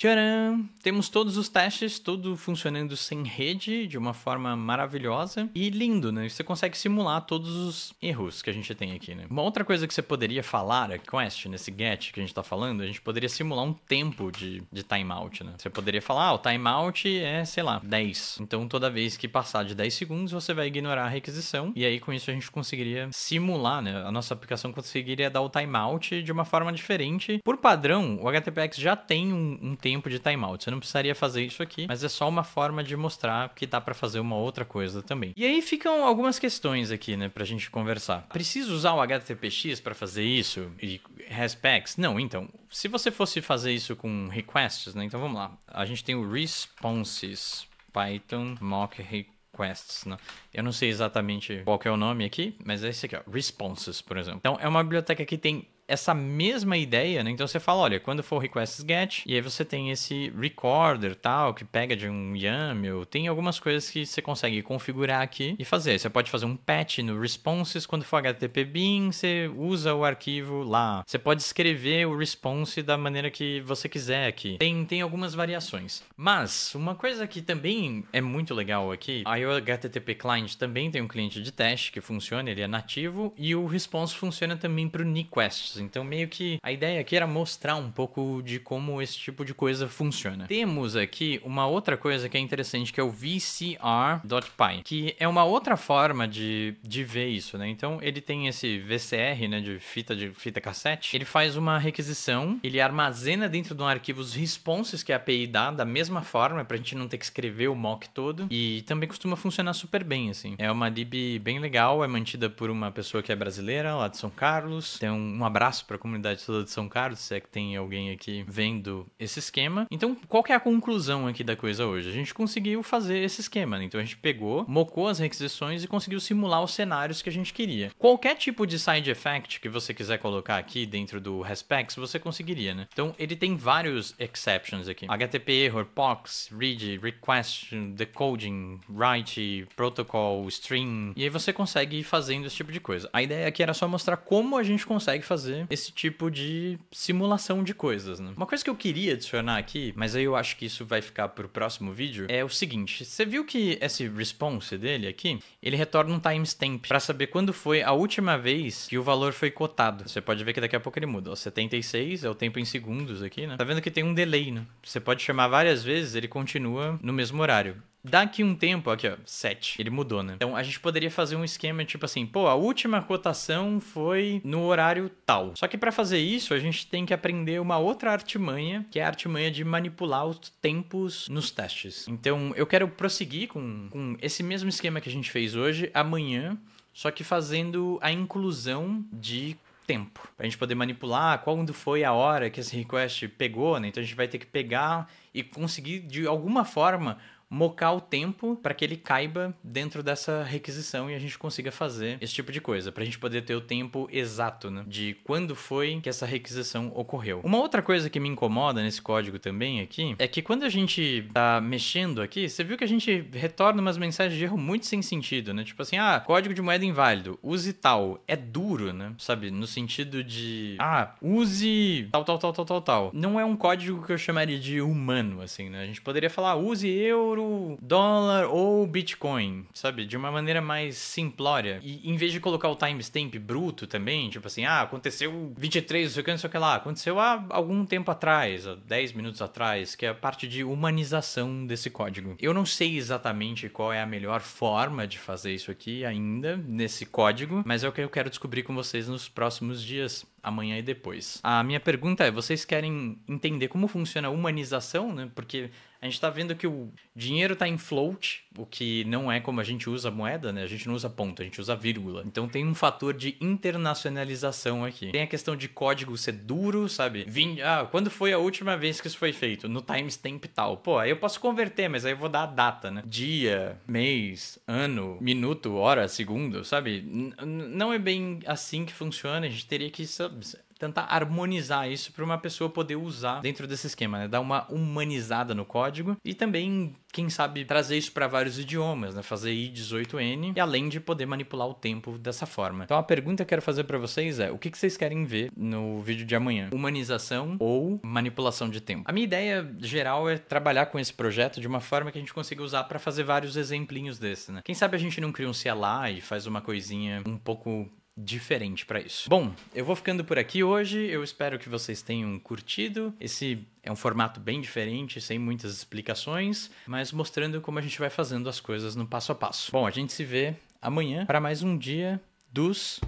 Speaker 1: Tcharam! Temos todos os testes, tudo funcionando sem rede, de uma forma maravilhosa e lindo, né? Você consegue simular todos os erros que a gente tem aqui, né? Uma outra coisa que você poderia falar, a Quest, nesse get que a gente tá falando, a gente poderia simular um tempo de, de timeout, né? Você poderia falar, ah, o timeout é, sei lá, 10. Então toda vez que passar de 10 segundos, você vai ignorar a requisição e aí com isso a gente conseguiria simular, né? A nossa aplicação conseguiria dar o timeout de uma forma diferente. Por padrão, o HTTPX já tem um, um tempo tempo de timeout. Você não precisaria fazer isso aqui, mas é só uma forma de mostrar que dá para fazer uma outra coisa também. E aí ficam algumas questões aqui, né, pra gente conversar. Preciso usar o HTTPX para fazer isso? E respects? Não, então, se você fosse fazer isso com requests, né, então vamos lá. A gente tem o responses Python mock requests, né? Eu não sei exatamente qual é o nome aqui, mas é esse aqui, ó, responses, por exemplo. Então, é uma biblioteca que tem essa mesma ideia, né? Então você fala, olha, quando for request get, e aí você tem esse recorder tal, que pega de um YAML, tem algumas coisas que você consegue configurar aqui e fazer. Você pode fazer um patch no responses, quando for HTTP bin, você usa o arquivo lá. Você pode escrever o response da maneira que você quiser aqui. Tem, tem algumas variações. Mas, uma coisa que também é muito legal aqui, a HTTP client também tem um cliente de teste que funciona, ele é nativo, e o response funciona também para o request. Então, meio que a ideia aqui era mostrar um pouco de como esse tipo de coisa funciona. Temos aqui uma outra coisa que é interessante, que é o VCR.py, que é uma outra forma de, de ver isso, né? Então, ele tem esse VCR, né, de fita de fita cassete. Ele faz uma requisição, ele armazena dentro de um arquivo os responses que a API dá da mesma forma, pra gente não ter que escrever o mock todo. E também costuma funcionar super bem, assim. É uma lib bem legal, é mantida por uma pessoa que é brasileira, lá de São Carlos. Tem um, um abraço abraço para a comunidade toda de São Carlos, se é que tem alguém aqui vendo esse esquema. Então, qual é a conclusão aqui da coisa hoje? A gente conseguiu fazer esse esquema, né? Então a gente pegou, mocou as requisições e conseguiu simular os cenários que a gente queria. Qualquer tipo de side effect que você quiser colocar aqui dentro do Respex, você conseguiria, né? Então ele tem vários exceptions aqui. HTTP error, POX, read, request, decoding, write, protocol, string. E aí você consegue ir fazendo esse tipo de coisa. A ideia aqui era só mostrar como a gente consegue fazer fazer esse tipo de simulação de coisas, né? Uma coisa que eu queria adicionar aqui, mas aí eu acho que isso vai ficar pro próximo vídeo, é o seguinte, você viu que esse response dele aqui, ele retorna um timestamp para saber quando foi a última vez que o valor foi cotado. Você pode ver que daqui a pouco ele muda, ó, 76 é o tempo em segundos aqui, né? Tá vendo que tem um delay, né? Você pode chamar várias vezes, ele continua no mesmo horário. Daqui um tempo, aqui ó, 7. Ele mudou, né? Então a gente poderia fazer um esquema tipo assim, pô, a última cotação foi no horário tal. Só que para fazer isso, a gente tem que aprender uma outra artimanha, que é a artimanha de manipular os tempos nos testes. Então eu quero prosseguir com, com esse mesmo esquema que a gente fez hoje, amanhã, só que fazendo a inclusão de tempo. Pra gente poder manipular quando foi a hora que esse request pegou, né? Então a gente vai ter que pegar e conseguir de alguma forma mocar o tempo para que ele caiba dentro dessa requisição e a gente consiga fazer esse tipo de coisa, para a gente poder ter o tempo exato né, de quando foi que essa requisição ocorreu. Uma outra coisa que me incomoda nesse código também aqui é que quando a gente tá mexendo aqui, você viu que a gente retorna umas mensagens de erro muito sem sentido, né? Tipo assim, ah, código de moeda inválido, use tal. É duro, né? Sabe? No sentido de, ah, use tal, tal, tal, tal, tal, tal. Não é um código que eu chamaria de humano, assim, né? A gente poderia falar, ah, use euro dólar ou Bitcoin, sabe? De uma maneira mais simplória. E em vez de colocar o timestamp bruto também, tipo assim, ah, aconteceu 23, não sei o que, não sei o que lá. Aconteceu há algum tempo atrás, há 10 minutos atrás, que é a parte de humanização desse código. Eu não sei exatamente qual é a melhor forma de fazer isso aqui ainda, nesse código, mas é o que eu quero descobrir com vocês nos próximos dias amanhã e depois. A minha pergunta é: vocês querem entender como funciona a humanização, né? Porque a gente está vendo que o dinheiro está em float, o que não é como a gente usa moeda, né? A gente não usa ponto, a gente usa vírgula. Então tem um fator de internacionalização aqui. Tem a questão de código ser duro, sabe? Vim, ah, quando foi a última vez que isso foi feito? No timestamp tal. Pô, aí eu posso converter, mas aí eu vou dar a data, né? Dia, mês, ano, minuto, hora, segundo, sabe? N não é bem assim que funciona. A gente teria que sabe, tentar harmonizar isso para uma pessoa poder usar dentro desse esquema, né? dar uma humanizada no código e também, quem sabe, trazer isso para vários idiomas, né? fazer i18n e além de poder manipular o tempo dessa forma. Então a pergunta que eu quero fazer para vocês é: o que, vocês querem ver no vídeo de amanhã? Humanização ou manipulação de tempo? A minha ideia geral é trabalhar com esse projeto de uma forma que a gente consiga usar para fazer vários exemplinhos desse, né? Quem sabe a gente não cria um CLI e faz uma coisinha um pouco diferente para isso. Bom, eu vou ficando por aqui hoje. Eu espero que vocês tenham curtido. Esse é um formato bem diferente, sem muitas explicações, mas mostrando como a gente vai fazendo as coisas no passo a passo. Bom, a gente se vê amanhã para mais um dia dos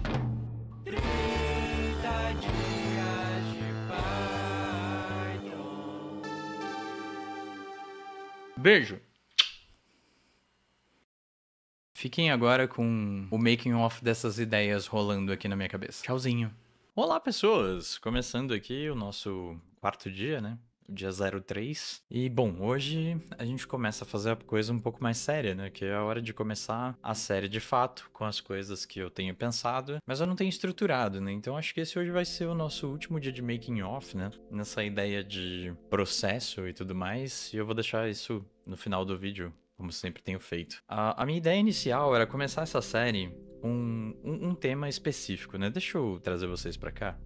Speaker 1: Beijo. Fiquem agora com o making off dessas ideias rolando aqui na minha cabeça. Tchauzinho. Olá, pessoas! Começando aqui o nosso quarto dia, né? dia 03. E bom, hoje a gente começa a fazer a coisa um pouco mais séria, né? Que é a hora de começar a série de fato, com as coisas que eu tenho pensado, mas eu não tenho estruturado, né? Então acho que esse hoje vai ser o nosso último dia de making off, né? Nessa ideia de processo e tudo mais. E eu vou deixar isso no final do vídeo como sempre tenho feito. A, a minha ideia inicial era começar essa série com um, um tema específico, né? Deixa eu trazer vocês para cá.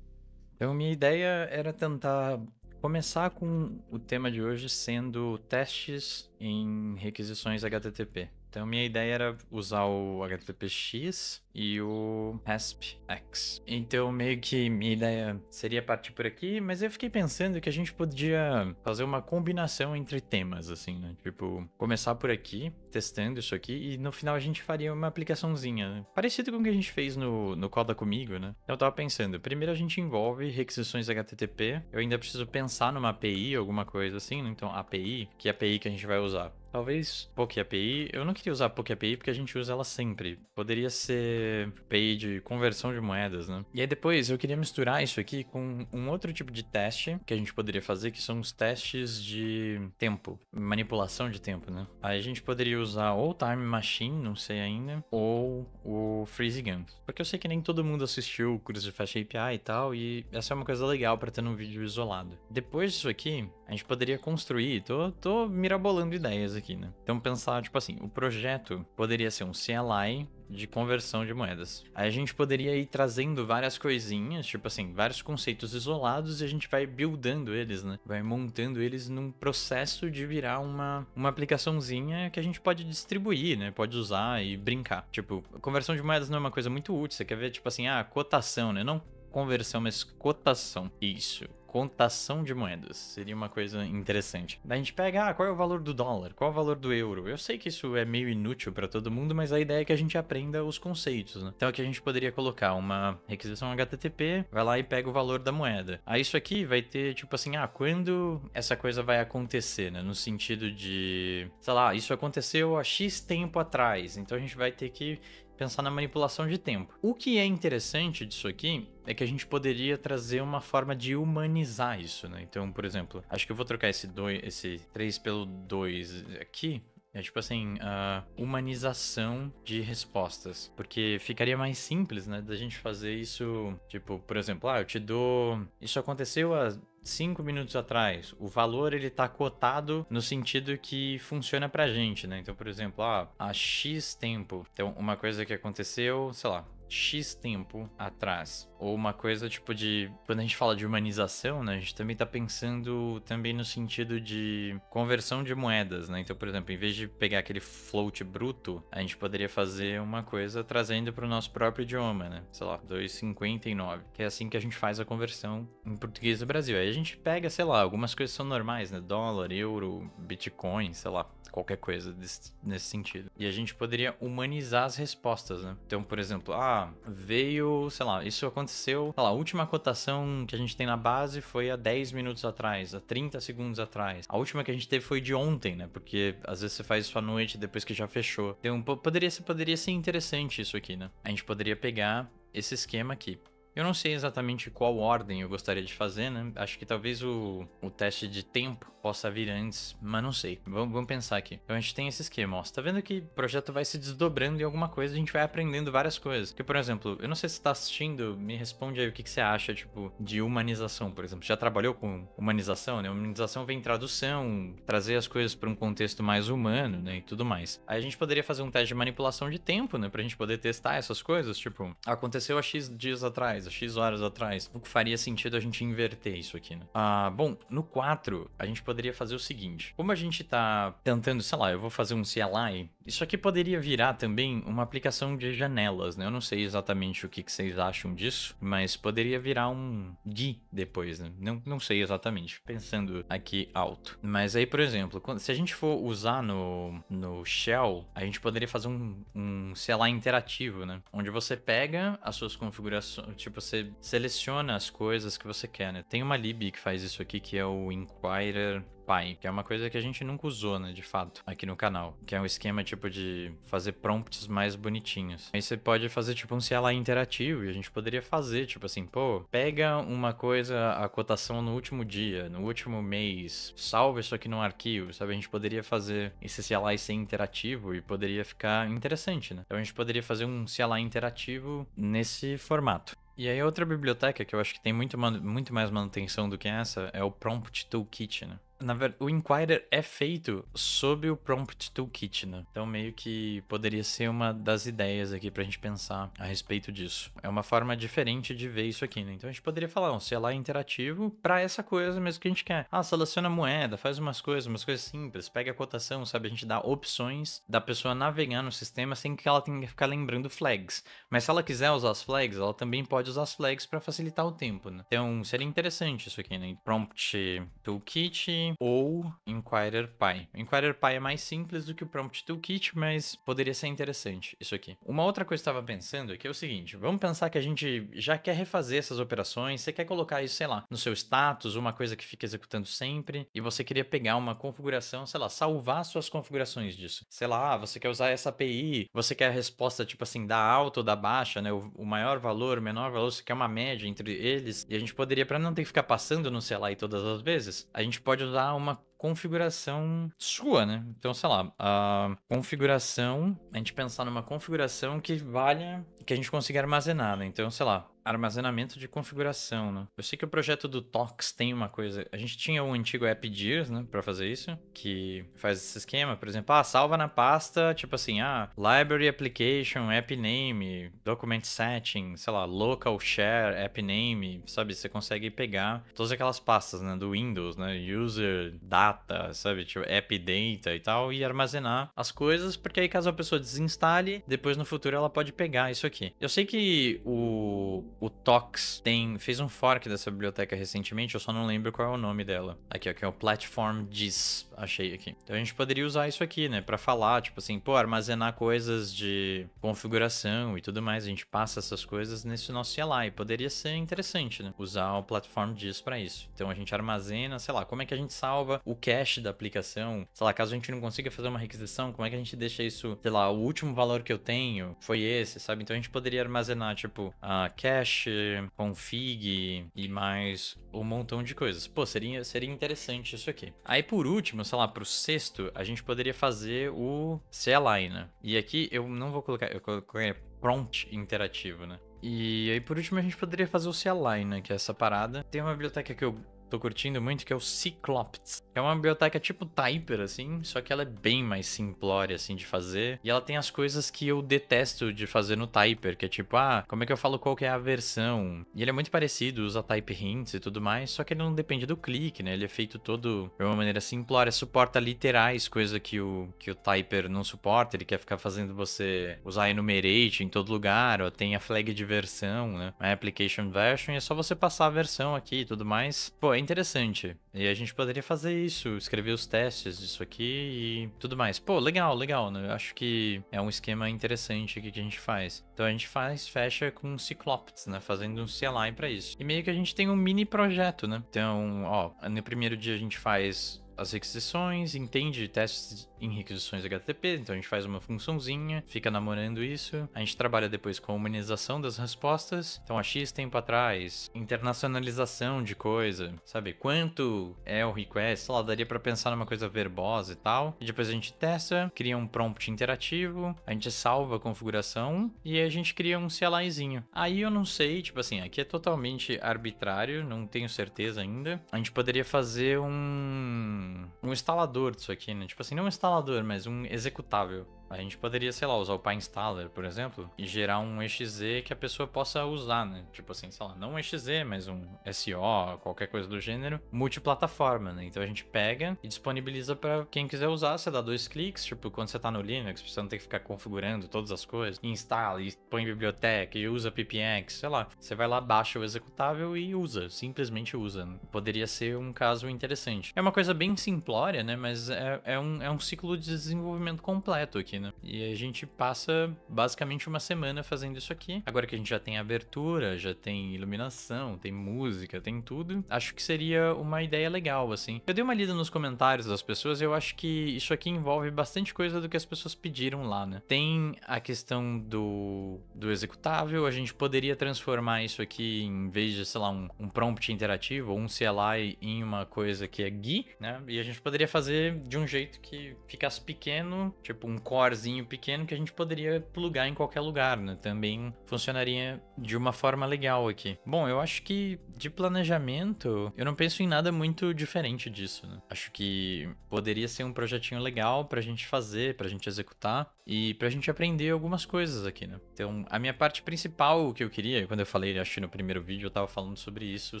Speaker 1: Então, minha ideia era tentar começar com o tema de hoje sendo testes em requisições HTTP. Então, minha ideia era usar o HTTPX e o Rasp-X. Então, meio que minha ideia seria partir por aqui, mas eu fiquei pensando que a gente podia fazer uma combinação entre temas, assim, né? Tipo, começar por aqui, testando isso aqui, e no final a gente faria uma aplicaçãozinha, né? parecido com o que a gente fez no, no Coda Comigo, né? Eu tava pensando, primeiro a gente envolve requisições HTTP, eu ainda preciso pensar numa API, alguma coisa assim, né? Então, API, que API que a gente vai usar? Talvez API. eu não queria usar API porque a gente usa ela sempre. Poderia ser Pay de conversão de moedas, né? E aí depois eu queria misturar isso aqui com um outro tipo de teste que a gente poderia fazer, que são os testes de tempo, manipulação de tempo, né? Aí a gente poderia usar ou Time Machine, não sei ainda, ou o Freeze Guns. Porque eu sei que nem todo mundo assistiu o curso de Fast API e tal, e essa é uma coisa legal para ter num vídeo isolado. Depois disso aqui, a gente poderia construir, tô, tô mirabolando ideias aqui, né? Então pensar, tipo assim, o projeto poderia ser um CLI de conversão de moedas. Aí a gente poderia ir trazendo várias coisinhas, tipo assim, vários conceitos isolados e a gente vai buildando eles, né? Vai montando eles num processo de virar uma, uma aplicaçãozinha que a gente pode distribuir, né? Pode usar e brincar. Tipo, conversão de moedas não é uma coisa muito útil, você quer ver, tipo assim, ah, cotação, né? Não conversão, mas cotação. Isso contação de moedas. Seria uma coisa interessante. Daí a gente pega, ah, qual é o valor do dólar? Qual é o valor do euro? Eu sei que isso é meio inútil para todo mundo, mas a ideia é que a gente aprenda os conceitos, né? Então aqui a gente poderia colocar uma requisição HTTP, vai lá e pega o valor da moeda. Aí ah, isso aqui vai ter, tipo assim, ah, quando essa coisa vai acontecer, né? No sentido de, sei lá, isso aconteceu há X tempo atrás. Então a gente vai ter que pensar na manipulação de tempo. O que é interessante disso aqui é que a gente poderia trazer uma forma de humanizar isso, né? Então, por exemplo, acho que eu vou trocar esse 2, esse 3 pelo 2 aqui, é tipo assim, a humanização de respostas. Porque ficaria mais simples, né? Da gente fazer isso, tipo, por exemplo, ah, eu te dou. Isso aconteceu há cinco minutos atrás, o valor ele tá cotado no sentido que funciona pra gente, né? Então, por exemplo, ah, a X tempo. Então, uma coisa que aconteceu, sei lá, X tempo atrás. Ou uma coisa tipo de. Quando a gente fala de humanização, né? A gente também tá pensando também no sentido de conversão de moedas, né? Então, por exemplo, em vez de pegar aquele float bruto, a gente poderia fazer uma coisa trazendo para o nosso próprio idioma, né? Sei lá, 2,59. Que é assim que a gente faz a conversão em português do Brasil. Aí a gente pega, sei lá, algumas coisas são normais, né? Dólar, euro, bitcoin, sei lá, qualquer coisa desse, nesse sentido. E a gente poderia humanizar as respostas, né? Então, por exemplo, ah, veio, sei lá, isso aconteceu, sei lá, a última cotação que a gente tem na base foi há 10 minutos atrás, há 30 segundos atrás. A última que a gente teve foi de ontem, né? Porque às vezes você faz isso à noite depois que já fechou. Então, poderia poderia ser interessante isso aqui, né? A gente poderia pegar esse esquema aqui. Eu não sei exatamente qual ordem eu gostaria de fazer, né? Acho que talvez o, o teste de tempo possa vir antes, mas não sei. Vamos, vamos pensar aqui. Então a gente tem esse esquema, ó. Você tá vendo que o projeto vai se desdobrando em alguma coisa, a gente vai aprendendo várias coisas. por exemplo, eu não sei se você tá assistindo, me responde aí o que, que você acha, tipo, de humanização, por exemplo. Você já trabalhou com humanização, né? Humanização vem tradução, trazer as coisas para um contexto mais humano, né? E tudo mais. Aí a gente poderia fazer um teste de manipulação de tempo, né? Pra gente poder testar essas coisas, tipo, aconteceu há X dias atrás atrás, há X horas atrás. O que faria sentido a gente inverter isso aqui, né? Ah, bom, no 4, a gente poderia fazer o seguinte. Como a gente tá tentando, sei lá, eu vou fazer um CLI, isso aqui poderia virar também uma aplicação de janelas, né? Eu não sei exatamente o que, que vocês acham disso, mas poderia virar um GUI depois, né? Não, não sei exatamente, pensando aqui alto. Mas aí, por exemplo, quando, se a gente for usar no, no Shell, a gente poderia fazer um, um CLI interativo, né? Onde você pega as suas configurações, tipo, Tipo, você seleciona as coisas que você quer, né? Tem uma lib que faz isso aqui, que é o Inquirer Py, que é uma coisa que a gente nunca usou, né, de fato, aqui no canal. Que é um esquema, tipo, de fazer prompts mais bonitinhos. Aí você pode fazer, tipo, um CLI interativo, e a gente poderia fazer, tipo assim, pô, pega uma coisa, a cotação no último dia, no último mês, salva isso aqui num arquivo, sabe? A gente poderia fazer esse CLI ser interativo e poderia ficar interessante, né? Então a gente poderia fazer um CLI interativo nesse formato. E aí outra biblioteca que eu acho que tem muito, muito mais manutenção do que essa é o Prompt Toolkit, né? Na verdade, o Inquirer é feito sob o Prompt Toolkit, né? Então, meio que poderia ser uma das ideias aqui pra gente pensar a respeito disso. É uma forma diferente de ver isso aqui, né? Então, a gente poderia falar, um lá interativo para essa coisa mesmo que a gente quer. Ah, seleciona moeda, faz umas coisas, umas coisas simples, pega a cotação, sabe? A gente dá opções da pessoa navegar no sistema sem que ela tenha que ficar lembrando flags. Mas se ela quiser usar as flags, ela também pode usar as flags para facilitar o tempo, né? Então, seria interessante isso aqui, né? Prompt Toolkit ou Inquirer Py. O Inquirer Py é mais simples do que o Prompt Toolkit, mas poderia ser interessante isso aqui. Uma outra coisa que eu estava pensando é que é o seguinte, vamos pensar que a gente já quer refazer essas operações, você quer colocar isso, sei lá, no seu status, uma coisa que fica executando sempre, e você queria pegar uma configuração, sei lá, salvar suas configurações disso. Sei lá, ah, você quer usar essa API, você quer a resposta, tipo assim, da alta ou da baixa, né? O, maior valor, o menor valor, você quer uma média entre eles, e a gente poderia, para não ter que ficar passando no sei e todas as vezes, a gente pode usar lá uma configuração sua, né? Então, sei lá, a configuração, a gente pensar numa configuração que valha, que a gente consiga armazenar, né? Então, sei lá, armazenamento de configuração, né? Eu sei que o projeto do Tox tem uma coisa. A gente tinha um antigo app Gears, né, para fazer isso, que faz esse esquema, por exemplo, ah, salva na pasta, tipo assim, ah, library application, app name, document setting, sei lá, local share, app name, sabe? Você consegue pegar todas aquelas pastas, né, do Windows, né, user, data, sabe, tipo app data e tal e armazenar as coisas, porque aí caso a pessoa desinstale, depois no futuro ela pode pegar isso aqui. Eu sei que o o Tox tem fez um fork dessa biblioteca recentemente, eu só não lembro qual é o nome dela. Aqui, ó, que é o Platform Dis, achei aqui. Então a gente poderia usar isso aqui, né, para falar, tipo assim, pô, armazenar coisas de configuração e tudo mais, a gente passa essas coisas nesse nosso CLI. Poderia ser interessante, né, usar o Platform Dis para isso. Então a gente armazena, sei lá, como é que a gente salva o cache da aplicação? Sei lá, caso a gente não consiga fazer uma requisição, como é que a gente deixa isso, sei lá, o último valor que eu tenho foi esse, sabe? Então a gente poderia armazenar, tipo, a cache Bash, config e mais um montão de coisas. Pô, seria, seria interessante isso aqui. Aí por último, sei lá, pro sexto, a gente poderia fazer o c né? E aqui eu não vou colocar, eu coloquei prompt interativo, né? E aí por último a gente poderia fazer o c né? que é essa parada. Tem uma biblioteca que eu tô curtindo muito, que é o Cyclops. É uma biblioteca tipo Typer, assim, só que ela é bem mais simplória, assim, de fazer. E ela tem as coisas que eu detesto de fazer no Typer, que é tipo, ah, como é que eu falo qual que é a versão? E ele é muito parecido, usa type hints e tudo mais, só que ele não depende do clique, né? Ele é feito todo de uma maneira simplória, suporta literais, coisa que o, que o Typer não suporta, ele quer ficar fazendo você usar enumerate em todo lugar, ou tem a flag de versão, né? A application version, e é só você passar a versão aqui e tudo mais. Pô, é interessante. E a gente poderia fazer isso, escrever os testes disso aqui e tudo mais. Pô, legal, legal, né? Eu acho que é um esquema interessante aqui que a gente faz. Então a gente faz, fecha com um Cyclops, né? Fazendo um CLI para isso. E meio que a gente tem um mini projeto, né? Então, ó, no primeiro dia a gente faz as requisições, entende testes em requisições HTTP, então a gente faz uma funçãozinha, fica namorando isso. A gente trabalha depois com a humanização das respostas, então há X tempo atrás, internacionalização de coisa, sabe? Quanto é o request, sei lá, daria para pensar numa coisa verbosa e tal. E depois a gente testa, cria um prompt interativo, a gente salva a configuração e a gente cria um CLIzinho. Aí eu não sei, tipo assim, aqui é totalmente arbitrário, não tenho certeza ainda. A gente poderia fazer um um, instalador disso aqui, né? Tipo assim, não um instalador, mas um executável. A gente poderia, sei lá, usar o PyInstaller, por exemplo, e gerar um exe que a pessoa possa usar, né? Tipo assim, sei lá, não um exe, mas um SO, qualquer coisa do gênero, multiplataforma, né? Então a gente pega e disponibiliza para quem quiser usar, você dá dois cliques, tipo, quando você tá no Linux, você não tem que ficar configurando todas as coisas, instala, e põe biblioteca, e usa PPX, sei lá. Você vai lá, baixa o executável e usa, simplesmente usa. Né? Poderia ser um caso interessante. É uma coisa bem simplória, né? Mas é, é um, é um ciclo de desenvolvimento completo aqui, né? E a gente passa basicamente uma semana fazendo isso aqui. Agora que a gente já tem abertura, já tem iluminação, tem música, tem tudo, acho que seria uma ideia legal, assim. Eu dei uma lida nos comentários das pessoas e eu acho que isso aqui envolve bastante coisa do que as pessoas pediram lá, né? Tem a questão do, do executável, a gente poderia transformar isso aqui em vez de, sei lá, um, um prompt interativo ou um CLI em uma coisa que é GUI, né? E a gente poderia fazer de um jeito que ficasse pequeno, tipo um core barzinho pequeno que a gente poderia plugar em qualquer lugar, né? Também funcionaria de uma forma legal aqui. Bom, eu acho que de planejamento, eu não penso em nada muito diferente disso, né? Acho que poderia ser um projetinho legal pra gente fazer, pra gente executar e pra gente aprender algumas coisas aqui, né? Então, a minha parte principal que eu queria, quando eu falei, acho que no primeiro vídeo eu tava falando sobre isso,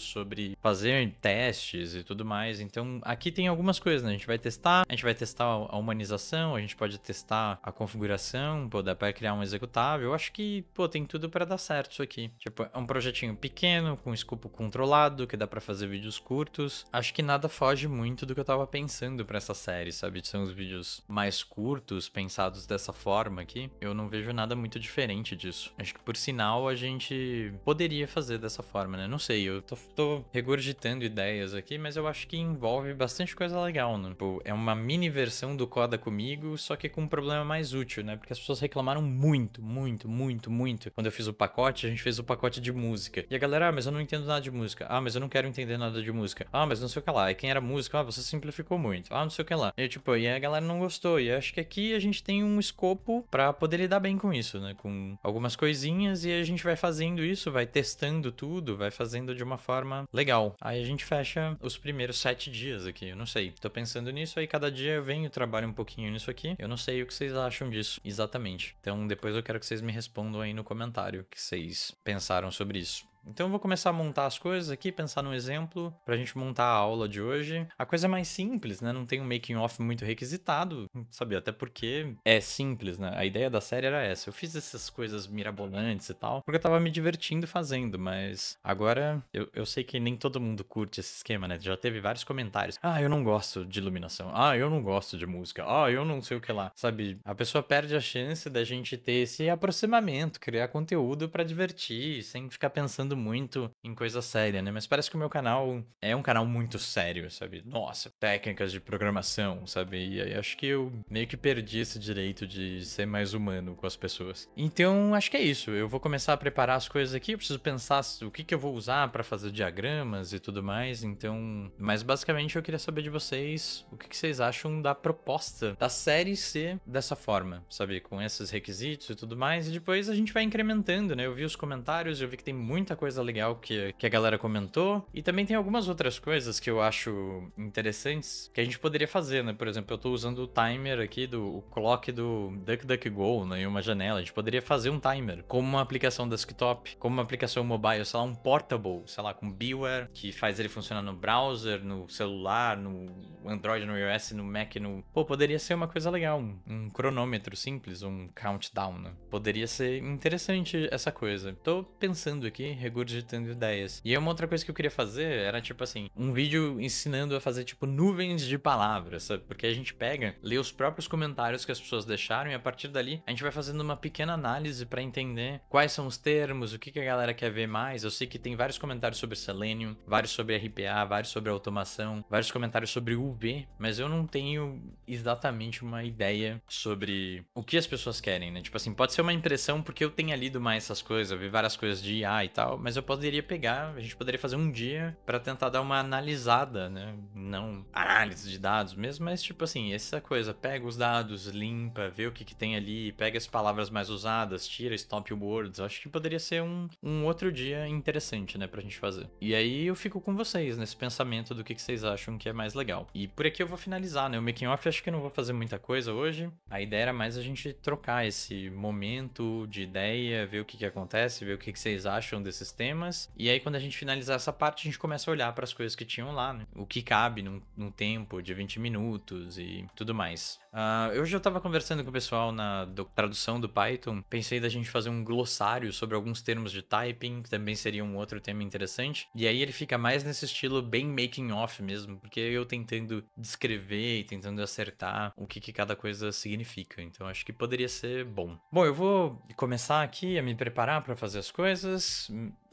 Speaker 1: sobre fazer testes e tudo mais. Então, aqui tem algumas coisas, né? A gente vai testar, a gente vai testar a humanização, a gente pode testar a configuração, pô, dá pra criar um executável. Eu acho que, pô, tem tudo para dar certo isso aqui. Tipo, é um projetinho pequeno, com escopo controlado, que dá para fazer vídeos curtos. Acho que nada foge muito do que eu tava pensando para essa série, sabe? São os vídeos mais curtos, pensados dessa forma aqui. Eu não vejo nada muito diferente disso. Acho que, por sinal, a gente poderia fazer dessa forma, né? Não sei, eu tô, tô regurgitando ideias aqui, mas eu acho que envolve bastante coisa legal, né? Pô, é uma mini versão do Coda comigo, só que com um problema mais útil, né? Porque as pessoas reclamaram muito, muito, muito, muito. Quando eu fiz o pacote, a gente fez o pacote de música. E a galera, ah, mas eu não entendo nada de música. Ah, mas eu não quero entender nada de música. Ah, mas não sei o que lá. E quem era música, ah, você simplificou muito. Ah, não sei o que lá. E tipo, e a galera não gostou. E acho que aqui a gente tem um escopo para poder lidar bem com isso, né? Com algumas coisinhas e a gente vai fazendo isso, vai testando tudo, vai fazendo de uma forma legal. Aí a gente fecha os primeiros sete dias aqui. Eu não sei. Tô pensando nisso, aí cada dia eu venho, trabalho um pouquinho nisso aqui. Eu não sei o que vocês acham disso, exatamente. Então depois eu quero que vocês me respondam aí no comentário o que vocês pensaram sobre isso. Então eu vou começar a montar as coisas aqui, pensar num exemplo para a gente montar a aula de hoje. A coisa é mais simples, né? Não tem um making off muito requisitado, sabe? Até porque é simples, né? A ideia da série era essa. Eu fiz essas coisas mirabolantes e tal, porque eu tava me divertindo fazendo, mas agora eu, eu sei que nem todo mundo curte esse esquema, né? Já teve vários comentários. Ah, eu não gosto de iluminação. Ah, eu não gosto de música. Ah, eu não sei o que lá. Sabe? A pessoa perde a chance da gente ter esse aproximamento, criar conteúdo para divertir, sem ficar pensando pensando muito em coisa séria, né? Mas parece que o meu canal é um canal muito sério, sabe? Nossa, técnicas de programação, sabe? E aí acho que eu meio que perdi esse direito de ser mais humano com as pessoas. Então acho que é isso. Eu vou começar a preparar as coisas aqui. Eu preciso pensar o que, que eu vou usar para fazer diagramas e tudo mais. Então, mas basicamente eu queria saber de vocês o que, que vocês acham da proposta da série ser dessa forma, sabe? Com esses requisitos e tudo mais. E depois a gente vai incrementando, né? Eu vi os comentários, eu vi que tem muita coisa legal que, que a galera comentou. E também tem algumas outras coisas que eu acho interessantes que a gente poderia fazer, né? Por exemplo, eu tô usando o timer aqui do o clock do DuckDuckGo né, em uma janela. A gente poderia fazer um timer como uma aplicação desktop, como uma aplicação mobile, sei lá, um portable, sei lá, com Beware, que faz ele funcionar no browser, no celular, no Android, no iOS, no Mac, no. Pô, poderia ser uma coisa legal, um, um cronômetro simples, um countdown, né? Poderia ser interessante essa coisa. Tô pensando aqui, regurgitando ideias. E uma outra coisa que eu queria fazer era, tipo assim, um vídeo ensinando a fazer, tipo, nuvens de palavras, sabe? Porque a gente pega, lê os próprios comentários que as pessoas deixaram e a partir dali a gente vai fazendo uma pequena análise para entender quais são os termos, o que, que a galera quer ver mais. Eu sei que tem vários comentários sobre Selenium, vários sobre RPA, vários sobre automação, vários comentários sobre UV, mas eu não tenho exatamente uma ideia sobre o que as pessoas querem, né? Tipo assim, pode ser uma impressão porque eu tenho lido mais essas coisas, eu vi várias coisas de IA e tal, mas eu poderia pegar, a gente poderia fazer um dia para tentar dar uma analisada, né? Não análise de dados mesmo, mas tipo assim, essa coisa, pega os dados, limpa, vê o que, que tem ali, pega as palavras mais usadas, tira stop words. Acho que poderia ser um, um outro dia interessante, né, pra gente fazer. E aí eu fico com vocês nesse pensamento do que, que vocês acham que é mais legal. E por aqui eu vou finalizar, né? O making off acho que não vou fazer muita coisa hoje. A ideia era mais a gente trocar esse momento de ideia, ver o que, que acontece, ver o que, que vocês acham desses temas. E aí, quando a gente finalizar essa parte, a gente começa a olhar para as coisas que tinham lá, né? O que cabe num, num tempo de 20 minutos e tudo mais. Uh, hoje eu estava conversando com o pessoal na do, tradução do Python. Pensei da gente fazer um glossário sobre alguns termos de typing, que também seria um outro tema interessante. E aí ele fica mais nesse estilo bem making off mesmo, porque eu tentando descrever e tentando acertar o que, que cada coisa significa. Então acho que poderia ser bom. Bom, eu vou começar aqui a me preparar para fazer as coisas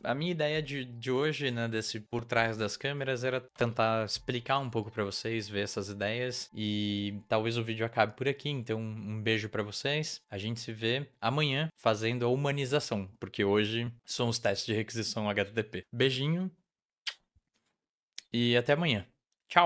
Speaker 1: a minha ideia de, de hoje, né, desse por trás das câmeras, era tentar explicar um pouco para vocês, ver essas ideias e talvez o vídeo acabe por aqui. Então, um beijo para vocês. A gente se vê amanhã fazendo a humanização, porque hoje são os testes de requisição HTTP. Beijinho e até amanhã. Tchau!